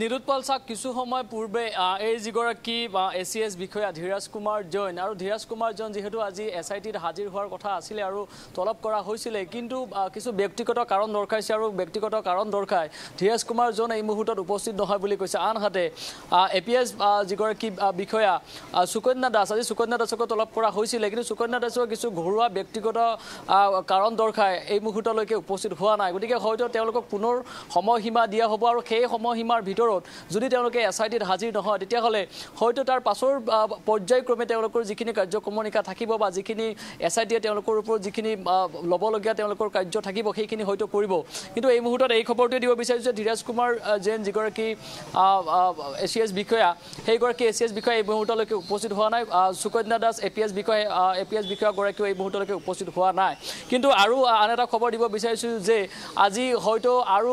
নিৰুৎপল সাক কিছু সময় পূৰ্বে এই যিগৰাকী এ চি এছ বিষয়া ধীৰাজ কুমাৰ জৈন আৰু ধীৰাজ কুমাৰ জৈন যিহেতু আজি এছ আই টিত হাজিৰ হোৱাৰ কথা আছিলে আৰু তলব কৰা হৈছিলে কিন্তু কিছু ব্যক্তিগত কাৰণ দৰ্শাইছে আৰু ব্যক্তিগত কাৰণ দৰ্শাই ধীৰাজ কুমাৰ জৈন এই মুহূৰ্তত উপস্থিত নহয় বুলি কৈছে আনহাতে এ পি এছ যিগৰাকী বিষয়া সুকন্যা দাস আজি সুকন্যা দাসকো তলব কৰা হৈছিলে কিন্তু সুকন্যা দাসও কিছু ঘৰুৱা ব্যক্তিগত কাৰণ দৰ্শাই এই মুহূৰ্তলৈকে উপস্থিত হোৱা নাই গতিকে হয়তো তেওঁলোকক পুনৰ সময়সীমা দিয়া হব আৰু সেই সময়সীমা সময়সীমাৰ ভিতৰত যদি তেওঁলোকে এছ আই টিত হাজিৰ নহয় তেতিয়াহ'লে হয়তো তাৰ পাছৰ পৰ্যায়ক্ৰমে তেওঁলোকৰ যিখিনি কাৰ্যক্ৰমণিকা থাকিব বা যিখিনি এছ আই টিয়ে তেওঁলোকৰ ওপৰত যিখিনি ল'বলগীয়া তেওঁলোকৰ কাৰ্য থাকিব সেইখিনি হয়তো কৰিব কিন্তু এই মুহূৰ্তত এই খবৰটোৱে দিব বিচাৰিছোঁ যে ধীৰাজ কুমাৰ জেন যিগৰাকী এ চি এছ বিষয়া সেইগৰাকী এ চি এছ বিষয়া এই মুহূৰ্তলৈকে উপস্থিত হোৱা নাই Sukanya Das A P S বিষয়া এ পি এছ বিষয়াগৰাকীও এই মুহূৰ্তলৈকে উপস্থিত হোৱা নাই কিন্তু আৰু আন এটা খবৰ দিব বিচাৰিছোঁ যে আজি হয়তো আৰু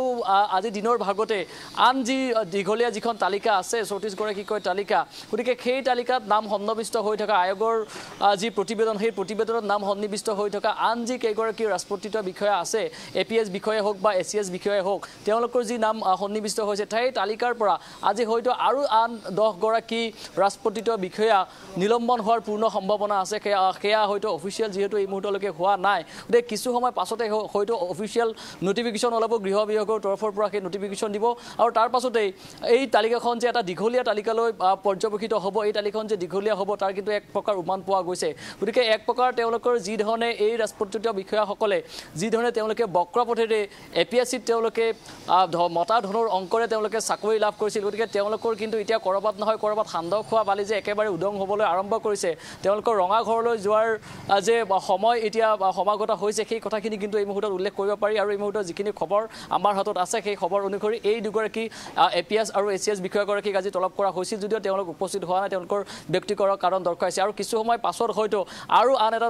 আজি দিনৰ ভাগতে আন যি যি দীঘলীয়া যিখন তালিকা আছে চৌত্ৰিছগৰাকীকৈ তালিকা গতিকে সেই তালিকাত নাম সন্নিৱিষ্ট হৈ থকা আয়োগৰ যি প্ৰতিবেদন সেই প্ৰতিবেদনত নাম সন্নিৱিষ্ট হৈ থকা আন যি কেইগৰাকী ৰাজপত্ৰিত বিষয়া আছে এ পি এছ বিষয়াই হওক বা এ চি এছ বিষয়াই হওক তেওঁলোকৰ যি নাম সন্নিৱিষ্ট হৈছে সেই তালিকাৰ পৰা আজি হয়তো আৰু আন দহগৰাকী ৰাজপত্ৰিত বিষয়া নিলম্বন হোৱাৰ পূৰ্ণ সম্ভাৱনা আছে সেয়া হয়তো অফিচিয়েল যিহেতু এই মুহূৰ্তলৈকে হোৱা নাই গতিকে কিছু সময় পাছতে হয়তো অফিচিয়েল নটিফিকেশ্যন ওলাব গৃহ বিভাগৰ তৰফৰ পৰা সেই নটিফিকেশ্যন দিব আৰু তাৰ পাছত পাছতেই এই তালিকাখন যে এটা দীঘলীয়া তালিকালৈ পৰ্যবেক্ষিত হ'ব এই তালিকাখন যে দীঘলীয়া হ'ব তাৰ কিন্তু এক প্ৰকাৰ উমান পোৱা গৈছে গতিকে এক প্ৰকাৰ তেওঁলোকৰ যিধৰণে এই ৰাজপত্ৰীয় বিষয়াসকলে যিধৰণে তেওঁলোকে বক্ৰপথেৰে এ পি এছ চিত তেওঁলোকে মতা ধনৰ অংকৰে তেওঁলোকে চাকৰি লাভ কৰিছিল গতিকে তেওঁলোকৰ কিন্তু এতিয়া ক'ৰবাত নহয় ক'ৰবাত সান্দহ খোৱা বালি যে একেবাৰে উদং হ'বলৈ আৰম্ভ কৰিছে তেওঁলোকৰ ৰঙা ঘৰলৈ যোৱাৰ যে সময় এতিয়া সমাগত হৈছে সেই কথাখিনি কিন্তু এই মুহূৰ্তত উল্লেখ কৰিব পাৰি আৰু এই মুহূৰ্তত যিখিনি খবৰ আমাৰ হাতত আছে সেই খবৰ অনুসৰি এই দুগৰাকী এ পি এছ আৰু এ চি এছ বিষয়াগৰাকীক আজি তলব কৰা হৈছিল যদিও তেওঁলোক উপস্থিত হোৱা নাই তেওঁলোকৰ ব্যক্তিগত কাৰণ দৰকাৰ আৰু কিছু সময় পাছত হয়তো আৰু আন এটা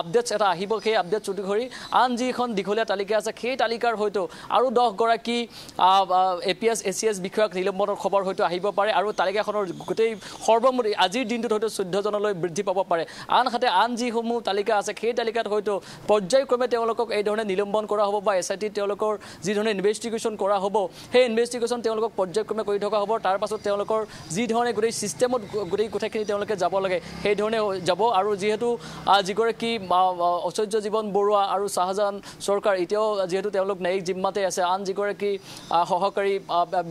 আপডেটছ এটা আহিব সেই আপডেট চুটি কৰি আন যিখন দীঘলীয়া তালিকা আছে সেই তালিকাৰ হয়তো আৰু দহগৰাকী A P S A C S বিষয়াক নিলম্বনৰ খবৰ হয়তো আহিব পাৰে আৰু তালিকাখনৰ গোটেই সৰ্বমুঠ আজিৰ দিনটোত হয়তো চৈধ্যজনলৈ বৃদ্ধি পাব পাৰে আনহাতে আন যিসমূহ তালিকা আছে সেই তালিকাত হয়তো পৰ্যায়ক্ৰমে তেওঁলোকক এইধৰণে নিলম্বন কৰা হ'ব বা এছ আই টিত তেওঁলোকৰ যিধৰণে ইনভেষ্টিগেশ্যন কৰা হ'ব সেই ইনভেষ্টিগেশ্যন তেওঁলোকক পৰ্যায়ক্ৰমে কৰি থকা হ'ব তাৰপাছত তেওঁলোকৰ যিধৰণে গোটেই ছিষ্টেমত গোটেই কথাখিনি তেওঁলোকে যাব লাগে সেইধৰণে যাব আৰু যিহেতু যিগৰাকী ঐশ্বৰ্য জীৱন বৰুৱা আৰু শ্বাহজাহান চৰকাৰ এতিয়াও যিহেতু তেওঁলোক ন্যায়িক জিম্মাতে আছে আন যিগৰাকী সহকাৰী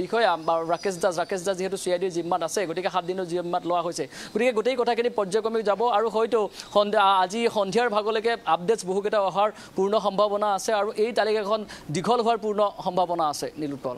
বিষয়া বা ৰাকেশ দাস ৰাকেশ দাস যিহেতু চি আই ডিৰ জিম্মাত আছে গতিকে সাত দিনৰ জিম্মাত লোৱা হৈছে গতিকে গোটেই কথাখিনি পৰ্যায়ক্ৰমে যাব আৰু হয়তো সন্ধ্যা আজি সন্ধিয়াৰ ভাগলৈকে আপডেটছ বহুকেইটা অহাৰ পূৰ্ণ সম্ভাৱনা আছে আৰু এই তালিকাখন দীঘল হোৱাৰ পূৰ্ণ সম্ভাৱনা আছে নীলোৎপল